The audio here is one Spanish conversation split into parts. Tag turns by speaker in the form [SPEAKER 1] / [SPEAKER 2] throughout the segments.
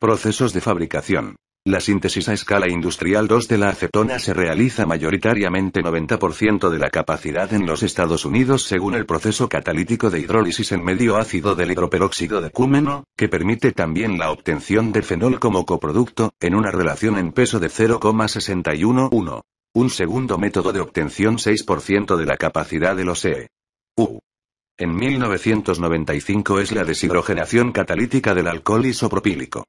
[SPEAKER 1] Procesos de fabricación. La síntesis a escala industrial 2 de la acetona se realiza mayoritariamente 90% de la capacidad en los Estados Unidos según el proceso catalítico de hidrólisis en medio ácido del hidroperóxido de cúmeno, que permite también la obtención de fenol como coproducto, en una relación en peso de 0,611. Un segundo método de obtención 6% de la capacidad los E. U. En 1995 es la deshidrogenación catalítica del alcohol isopropílico.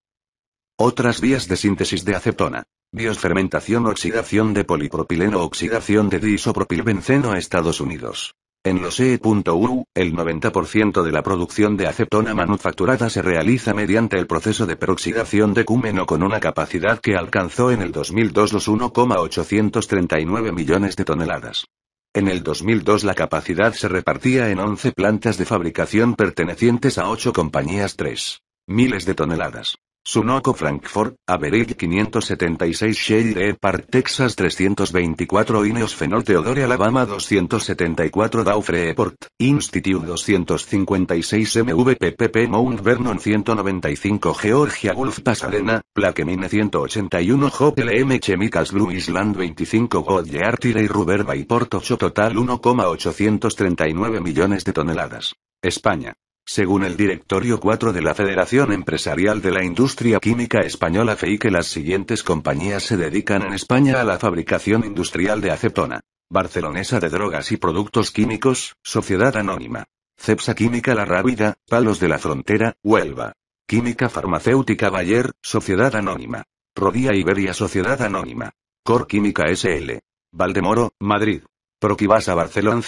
[SPEAKER 1] Otras vías de síntesis de acetona. Biosfermentación oxidación de polipropileno oxidación de disopropilbenceno Estados Unidos. En los E.U, el 90% de la producción de acetona manufacturada se realiza mediante el proceso de peroxidación de cúmeno con una capacidad que alcanzó en el 2002 los 1,839 millones de toneladas. En el 2002 la capacidad se repartía en 11 plantas de fabricación pertenecientes a 8 compañías 3. Miles de toneladas. Sunoco Frankfurt, Average 576 Shade de Park Texas 324 Ineos Fenol Teodore Alabama 274 e Airport, Institute 256 MVPPP Mount Vernon 195 Georgia Gulf Pasadena, Plaquemine 181 JPLM Chemicas Chemicals Blue Island 25 Godyard Tire y Ruberba y Porto total 1,839 millones de toneladas. España. Según el Directorio 4 de la Federación Empresarial de la Industria Química Española FEI que las siguientes compañías se dedican en España a la fabricación industrial de acetona. Barcelonesa de Drogas y Productos Químicos, Sociedad Anónima. Cepsa Química La Rábida, Palos de la Frontera, Huelva. Química Farmacéutica Bayer, Sociedad Anónima. Rodía Iberia Sociedad Anónima. Cor Química SL. Valdemoro, Madrid. Proquibasa Barcelona;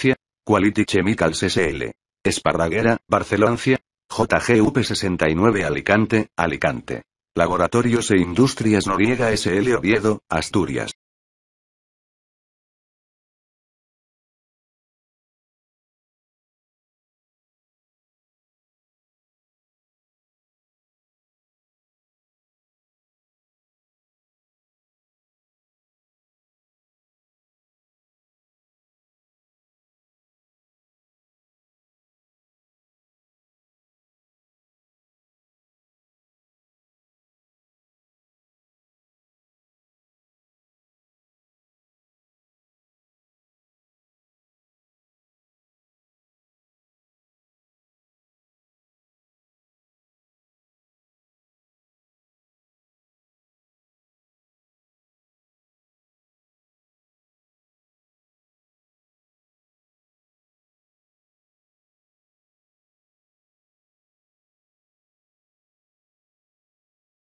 [SPEAKER 1] Quality Chemicals SL. Esparraguera, Barcelona, JGUP 69 Alicante, Alicante. Laboratorios e Industrias Noriega SL Oviedo, Asturias.